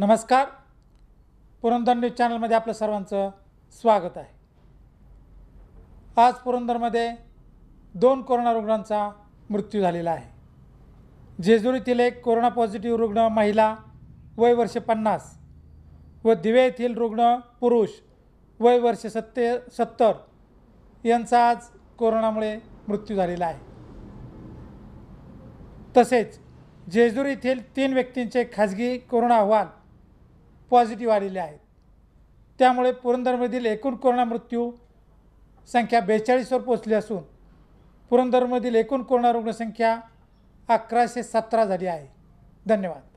नमस्कार पुरंदर न्यूज चॅनलमध्ये आपलं सर्वांचं स्वागत आहे आज पुरंदरमध्ये दोन कोरोना रुग्णांचा मृत्यू झालेला आहे जेजुरीतील एक कोरोना पॉझिटिव्ह रुग्ण महिला वय वर्ष पन्नास व दिवे येथील रुग्ण पुरुष वय वर्ष सत्ते सत्तर यांचा आज कोरोनामुळे मृत्यू झालेला आहे तसेच येथील तीन व्यक्तींचे खाजगी कोरोना अहवाल पॉझिटिव्ह आलेले आहेत त्यामुळे पुरंदरमधील एकूण कोरोना मृत्यू संख्या बेचाळीसवर पोचली असून पुरंदरमधील एकूण कोरोना रुग्णसंख्या अकराशे सतरा झाली आहे धन्यवाद